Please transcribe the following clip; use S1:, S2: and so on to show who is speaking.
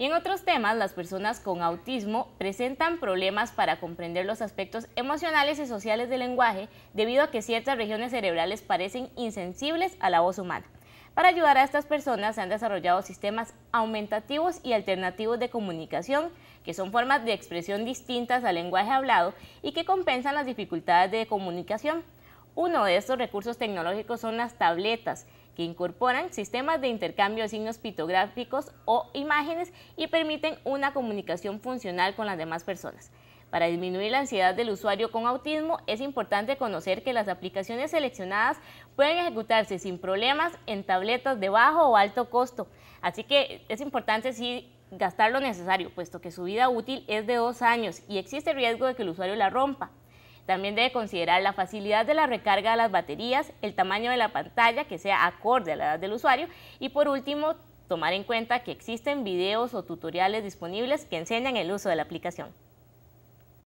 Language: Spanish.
S1: Y en otros temas, las personas con autismo presentan problemas para comprender los aspectos emocionales y sociales del lenguaje debido a que ciertas regiones cerebrales parecen insensibles a la voz humana. Para ayudar a estas personas se han desarrollado sistemas aumentativos y alternativos de comunicación, que son formas de expresión distintas al lenguaje hablado y que compensan las dificultades de comunicación. Uno de estos recursos tecnológicos son las tabletas, que incorporan sistemas de intercambio de signos pictográficos o imágenes y permiten una comunicación funcional con las demás personas. Para disminuir la ansiedad del usuario con autismo es importante conocer que las aplicaciones seleccionadas pueden ejecutarse sin problemas en tabletas de bajo o alto costo. Así que es importante sí gastar lo necesario, puesto que su vida útil es de dos años y existe riesgo de que el usuario la rompa. También debe considerar la facilidad de la recarga de las baterías, el tamaño de la pantalla que sea acorde a la edad del usuario y por último tomar en cuenta que existen videos o tutoriales disponibles que enseñan el uso de la aplicación.